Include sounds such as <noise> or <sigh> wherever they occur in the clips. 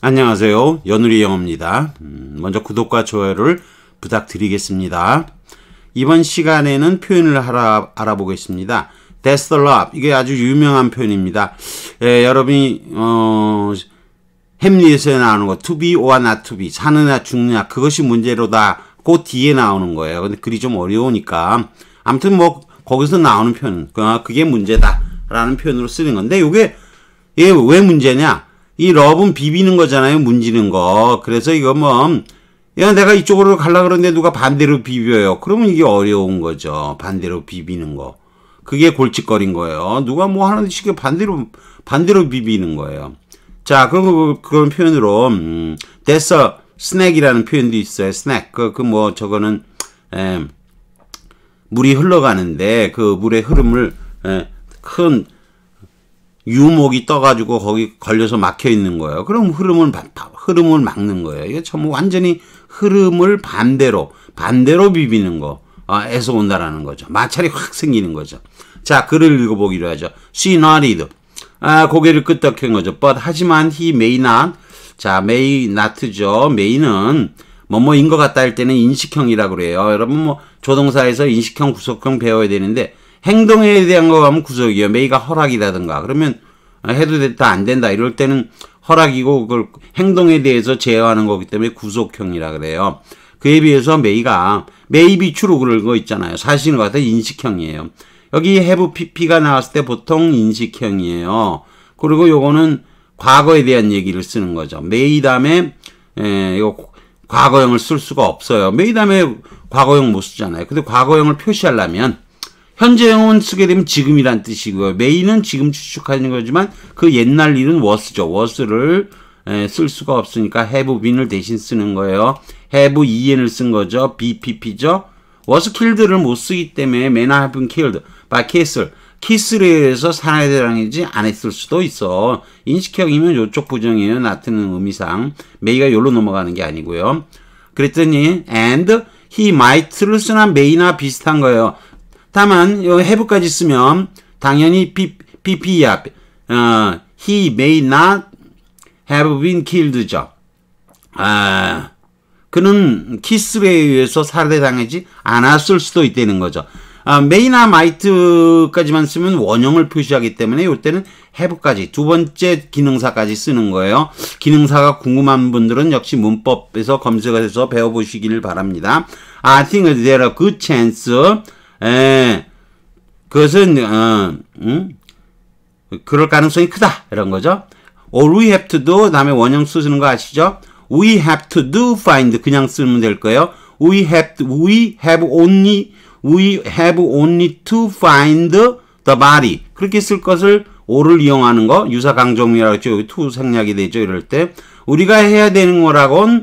안녕하세요. 연우리 영어입니다. 음, 먼저 구독과 좋아요를 부탁드리겠습니다. 이번 시간에는 표현을 알아, 알아보겠습니다. That's the love. 이게 아주 유명한 표현입니다. 예, 여러분이 어, 햄릿에 서 나오는 거 to be or not to be 사느냐 죽느냐 그것이 문제로다 그 뒤에 나오는 거예요. 근데 글이 좀 어려우니까 아무튼 뭐 거기서 나오는 표현 그, 아, 그게 문제다라는 표현으로 쓰는 건데 이게 왜 문제냐 이 러브는 비비는 거잖아요. 문지는 거. 그래서 이거 뭐, 야, 내가 이쪽으로 갈라 그러는데 누가 반대로 비벼요. 그러면 이게 어려운 거죠. 반대로 비비는 거. 그게 골칫거린 거예요. 누가 뭐 하는 식의 반대로, 반대로 비비는 거예요. 자, 그런, 그, 그런 표현으로, 음, that's a snack이라는 표현도 있어요. snack. 그, 그 뭐, 저거는, 에, 물이 흘러가는데, 그 물의 흐름을, 에, 큰, 유목이 떠가지고 거기 걸려서 막혀 있는 거예요. 그럼 흐름을 흐름을 막는 거예요. 이게 참 뭐 완전히 흐름을 반대로 반대로 비비는 거에서 아, 온다라는 거죠. 마찰이 확 생기는 거죠. 자 글을 읽어보기로 하죠. She nodded. 아, 고개를 끄덕인 거죠. But 하지만 he may not. 자 may not죠. may는 뭐뭐인 것 같다 할 때는 인식형이라 그래요. 여러분 뭐 조동사에서 인식형 구속형 배워야 되는데 행동에 대한 거 하면 구속이에요. 메이가 허락이라든가 그러면 해도 됐다 안 된다 이럴 때는 허락이고 그걸 행동에 대해서 제어하는 거기 때문에 구속형이라 그래요. 그에 비해서 메이가 메이비 추로 그런 거 있잖아요. 사실과 같은 인식형이에요. 여기 해부 PP가 나왔을 때 보통 인식형이에요. 그리고 요거는 과거에 대한 얘기를 쓰는 거죠. 메이 다음에 에, 요 과거형을 쓸 수가 없어요. 메이 다음에 과거형 못 쓰잖아요. 근데 과거형을 표시하려면 현재형은 쓰게 되면 지금이란 뜻이고요. 메인은 지금 추측하는 거지만 그 옛날 일은 워스죠. 워스를 쓸 수가 없으니까 have been을 대신 쓰는 거예요. have en을 쓴 거죠. BPP죠. was killed를 못 쓰기 때문에 man have been killed by kiss. 키스에 의해서 사나이 대랑이지 안했을 수도 있어. 인식형이면 이쪽 부정이에요. 나트는 의미상. 메이가 요로 넘어가는 게 아니고요. 그랬더니 and he might를 쓰나 메이나 비슷한 거예요. 다만 요 have까지 쓰면 당연히 pp야 어, he may not have been killed죠. 아, 그는 키스에 의해서 살해당하지 않았을 수도 있다는 거죠. 아, may나 might까지만 쓰면 원형을 표시하기 때문에 이때는 have까지 두 번째 기능사까지 쓰는 거예요. 기능사가 궁금한 분들은 역시 문법에서 검색해서 을 배워보시기를 바랍니다. I think there a good chance 에, 예. 그것은 어, 음? 그럴 가능성이 크다 이런 거죠. All we have to do 다음에 원형 쓰는거 아시죠? We have to do find 그냥 쓰면 될 거예요. We have we have only we have only to find the body 그렇게 쓸 것을 오를 이용하는 거 유사 강조이라고 했죠. 투 생략이 되죠. 이럴 때 우리가 해야 되는 거라곤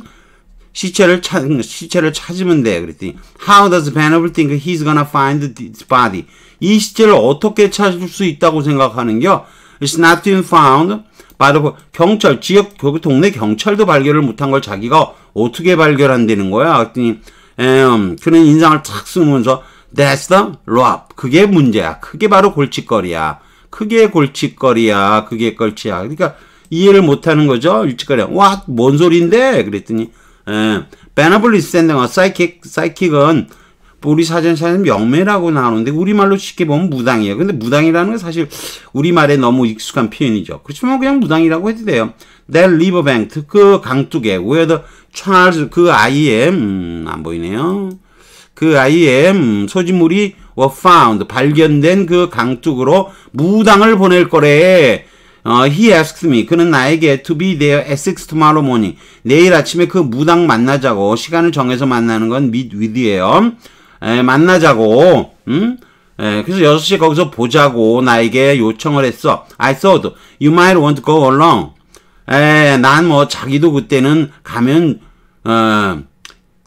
시체를 찾 음, 시체를 찾으면 돼. 그랬더니 How does Venable think he's gonna find this body? 이 시체를 어떻게 찾을 수 있다고 생각하는겨? It's not been found. 바로 경찰 지역 그 동네 경찰도 발견을 못한 걸 자기가 어떻게 발견한다는 거야? 그랬더니 음, 그는 인상을 탁 쓰면서 That's the rub. 그게 문제야. 그게 바로 골칫거리야. 그게 골칫거리야. 그게 골치야. 그러니까 이해를 못하는 거죠. 일찍거리 What? 뭔 소린데? 그랬더니 예. 베너블리 스탠딩어 사이킥, 사이킥은 우리 사전사는 명매라고 나오는데 우리말로 쉽게 보면 무당이에요. 근데 무당이라는 건 사실 우리말에 너무 익숙한 표현이죠. 그렇지만 그냥 무당이라고 해도 돼요. That riverbank, 그 강둑에, where the Charles, 그 아이의, 음, 안 보이네요. 그 아이의 음, 소지물이 were found, 발견된 그 강둑으로 무당을 보낼 거래. 어, he asks me. 그는 나에게 to be there at 6 tomorrow morning. 내일 아침에 그 무당 만나자고. 시간을 정해서 만나는 건 meet with예요. 에, 만나자고. 음? 에, 그래서 6시에 거기서 보자고 나에게 요청을 했어. I thought you might want to go along. 에, 난 뭐 자기도 그때는 가면 어,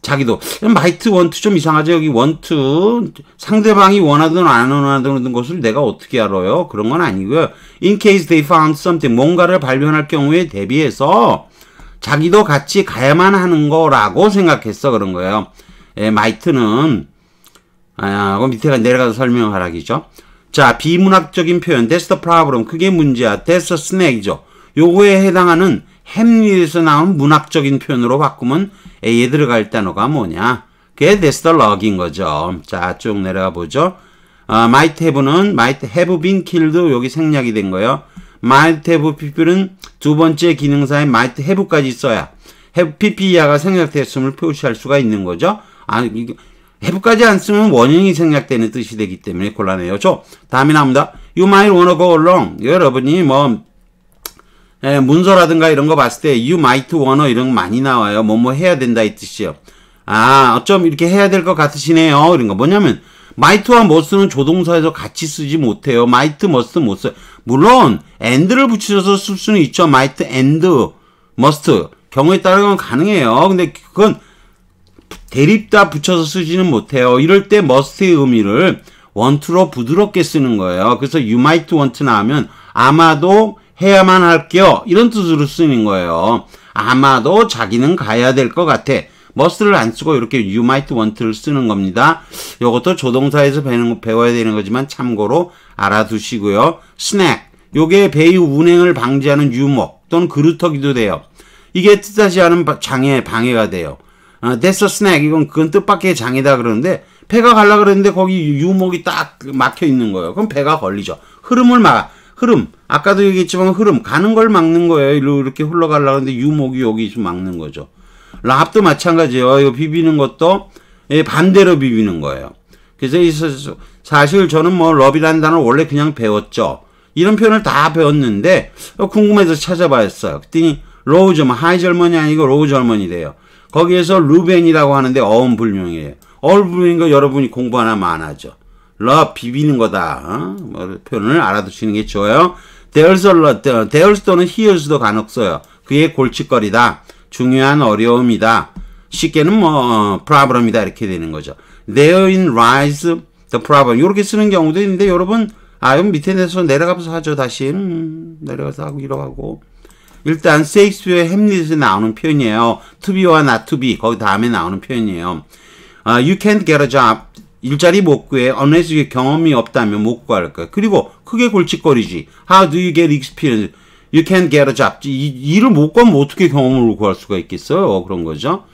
자기도 마이트 원투 좀 이상하죠 여기 원투 상대방이 원하든 안 원하든 것을 내가 어떻게 알아요 그런 건 아니고요 in case they found something 뭔가를 발견할 경우에 대비해서 자기도 같이 가야만 하는 거라고 생각했어 그런 거예요 예, m i g 는 아, 그럼 밑에가 내려가서 설명하라기죠 자 비문학적인 표현 that's the problem 그게 문제야 that's a snake죠 요거에 해당하는 햄리에서 나온 문학적인 표현으로 바꾸면 A에 들어갈 단어가 뭐냐? 그게 that's the log인 거죠. 자, 쭉 내려가 보죠. 아, might have는 might have been killed 여기 생략이 된 거예요. might have people은 두 번째 기능사에 might have까지 써야 have pp야가 생략됐음을 표시할 수가 있는 거죠. 아, 이게 have까지 안 쓰면 원인이 생략되는 뜻이 되기 때문에 곤란해요. 저 다음에 나옵니다. You might wanna go along. 여러분이 뭐 예, 문서라든가 이런 거 봤을 때 you might wanna 이런 거 많이 나와요. 뭐뭐 뭐 해야 된다 이 뜻이요. 아 어쩜 이렇게 해야 될 것 같으시네요. 이런 거 뭐냐면 might와 must는 조동사에서 같이 쓰지 못해요. might, must 못 써요. 물론 and를 붙여서 쓸 수는 있죠. might and must 경우에 따르면 라 가능해요. 근데 그건 대립다 붙여서 쓰지는 못해요. 이럴 때 must의 의미를 want로 부드럽게 쓰는 거예요. 그래서 you might want 나오면 아마도 해야만 할게요. 이런 뜻으로 쓰는 거예요. 아마도 자기는 가야 될 것 같아. 머스를안 쓰고 이렇게 you might want를 쓰는 겁니다. 이것도 조동사에서 배워야 되는 거지만 참고로 알아두시고요. 스낵, 요게 배의 운행을 방지하는 유목 또는 그루터기도 돼요. 이게 뜻하지 않은 장애, 방해가 돼요. 아, that's a snack. 이건 그건 뜻밖의 장애다 그러는데 배가 갈라 그랬는데 거기 유목이 딱 막혀 있는 거예요. 그럼 배가 걸리죠. 흐름을 막아. 흐름. 아까도 얘기했지만 흐름 가는 걸 막는 거예요. 이렇게 흘러가려 하는데 유목이 여기 좀 막는 거죠. 랍도 마찬가지예요. 이거 비비는 것도 예, 반대로 비비는 거예요. 그래서 사실 저는 뭐 럽이라는 단어 원래 그냥 배웠죠. 이런 표현을 다 배웠는데 어, 궁금해서 찾아봤어요. 그랬더니 로우저먼, 하이젊은이 아니고 로우젊은이래요 거기에서 루벤이라고 하는데 어음 불명이에요. 어음 불명인 여러분이 공부 하나 많아죠. 러 비비는 거다. 어? 뭐 표현을 알아두시는 게 좋아요. 대얼설러, 대얼스또는 히얼스도 간혹써요. 그의 골칫거리다. 중요한 어려움이다. 쉽게는 뭐 problem이다 어, 이렇게 되는 거죠. Therein l i e the problem. 이렇게 쓰는 경우도 있는데 여러분 아여 밑에 내서 내려가면서 하죠 다시 음, 내려가서 하고 이러고 일단 세익스피어의 햄릿에 나오는 표현이에요. To be와 not to be 거기 다음에 나오는 표현이에요. Uh, you can't get a job 일자리 못 구해 어느 l e s 경험이 없다면 못 구할 거야. 그리고 크게 골칫거리지. How do you get experience? You can't get a job. 이, 일을 못 구하면 어떻게 경험을 구할 수가 있겠어요? 그런 거죠.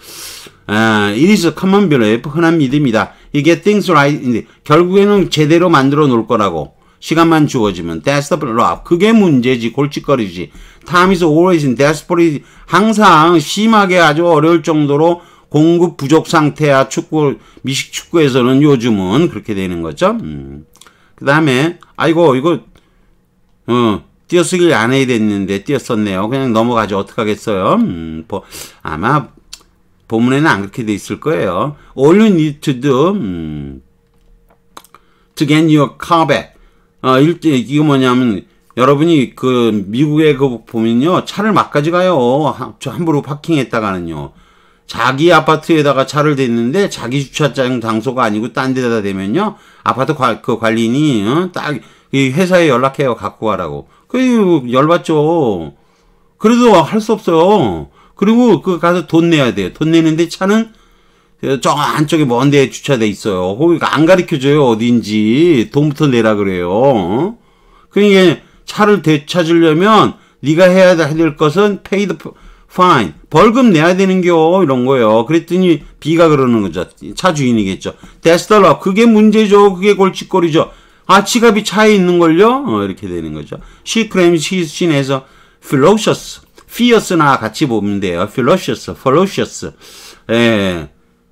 아, it is a common belief, 흔한 믿음이다. 이게 things right, 결국에는 제대로 만들어 놓을 거라고. 시간만 주어지면 that's the love. 그게 문제지 골칫거리지. Time is always in desperate. 항상 심하게 아주 어려울 정도로 공급 부족 상태야 축구 미식 축구에서는 요즘은 그렇게 되는 거죠. 음. 그 다음에 아이고 이거 어, 띄어쓰기를 안 해야 됐는데 띄었었네요. 그냥 넘어가죠. 어떡하겠어요. 음, 보, 아마 본문에는 안 그렇게 돼 있을 거예요. All you need to do 음, to get your car back. 어, 일, 이게 뭐냐면 여러분이 그 미국에 그 보면요 차를 막 가져가요 함부로 파킹했다가는요 자기 아파트에다가 차를 댔는데 자기 주차장 장소가 아니고 딴 데다 대면요 아파트 관, 그 관리인이 어? 딱이 회사에 연락해요 갖고 가라고 그 열받죠 그래도 할 수 없어요 그리고 그 가서 돈 내야 돼요 돈 내는데 차는 그 저 안쪽에 먼 데에 주차돼 있어요 거기 가안 가르쳐줘요 어딘지 돈부터 내라 그래요 어? 그러니까 차를 되찾으려면 네가 해야 될 것은 페이드 fine. 벌금 내야 되는겨. 이런 거예요. 그랬더니 B가 그러는 거죠. 차 주인이겠죠. That's the law. 그게 문제죠. 그게 골칫거리죠. 아, 지갑이 차에 있는걸요? 어, 이렇게 되는 거죠. She claims his 신에서 ferocious, fierce나 같이 보면 돼요. ferocious, ferocious. 예,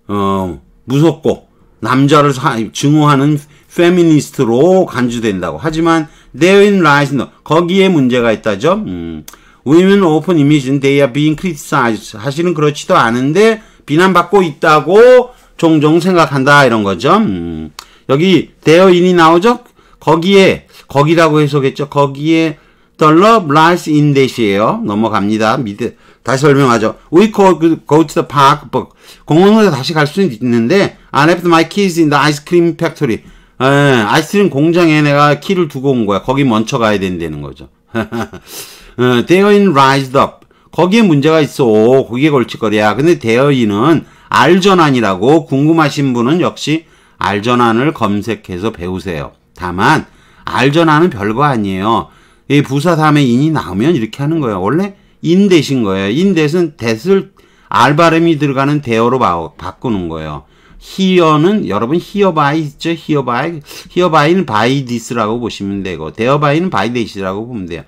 어, 무섭고, 남자를 사, 증오하는 페미니스트로 간주된다고. 하지만, therein lies no. 거기에 문제가 있다죠. 음. women often imagine they are being criticized. 사실은 그렇지도 않은데 비난받고 있다고 종종 생각한다 이런 거죠. 음. 여기 대어인이 나오죠? 거기에 거기라고 해석했죠. 거기에 the love lies in that이에요. 넘어갑니다. 미드 다시 설명하죠. We go, go to the park, but 공원으로 다시 갈 수는 있는데 I left my keys in the ice cream factory. 에, 예, 아이스크림 공장에 내가 키를 두고 온 거야. 거기 먼저 가야 된다는 거죠. <laughs> 어, 대어인 rised up. 거기에 문제가 있어. 오, 거기에 걸치거리야. 근데 대어인은 알전환이라고 궁금하신 분은 역시 알전환을 검색해서 배우세요. 다만 알전환은 별거 아니에요. 이 부사 다음에 인이 나오면 이렇게 하는 거예요. 원래 인 대신 거예요. 인 대신 대을 알 발음이 들어가는 대어로 바꾸는 거예요. 히어는 여러분 히어바이 있죠? 히어바이 히어바이는 바이 디스라고 보시면 되고 대어바이는 바이 데이시라고 보면 돼요.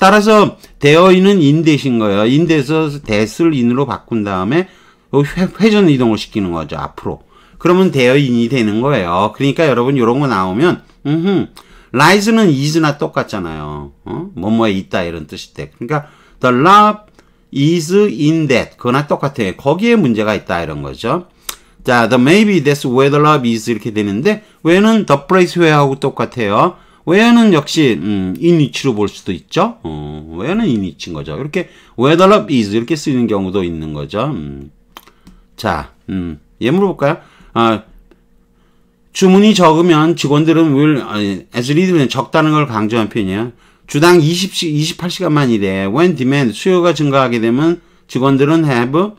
따라서 대어인은 인 대신 거예요. 인 대에서 대슬 인으로 바꾼 다음에 어, 회, 전 이동을 시키는 거죠. 앞으로. 그러면 대어인이 되는 거예요. 그러니까 여러분 이런 거 나오면 음흠, 라이즈는 이즈나 똑같잖아요. 어? 뭐뭐에 있다 이런 뜻일 때. 그러니까 the love is in that 그거나 똑같아요. 거기에 문제가 있다 이런 거죠. 자, the maybe that's where the love is 이렇게 되는데 왜는 the place where하고 똑같아요. where는 역시 음, 인위치로 볼 수도 있죠. 어, where는 인위치인 거죠. 이렇게 whether of is 이렇게 쓰이는 경우도 있는 거죠. 음. 자, 음, 예 물어볼까요? 아, 주문이 적으면 직원들은 will, 아니, as lead는 적다는 걸 강조한 편이에요. 주당 20시, 28시간만 일해. When demand, 수요가 증가하게 되면 직원들은 have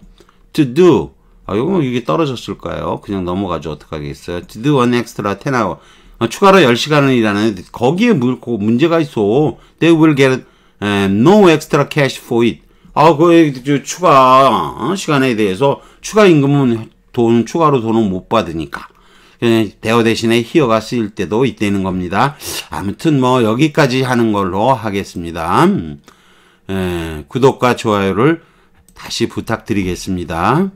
to do. 아, 요거 이게 떨어졌을까요? 그냥 넘어가죠. 어떡하겠어요? To do an extra 10 hour. 어, 추가로 10시간을 일하는 거기에 물고 문제가 있어. They will get no extra cash for it. 아, 그 추가 어? 시간에 대해서 추가 임금은 돈 추가로 돈은 못 받으니까. 예, 대어 대신에 히어가 쓰일 때도 있다는 겁니다. 아무튼 뭐 여기까지 하는 걸로 하겠습니다. 음, 에, 구독과 좋아요를 다시 부탁드리겠습니다.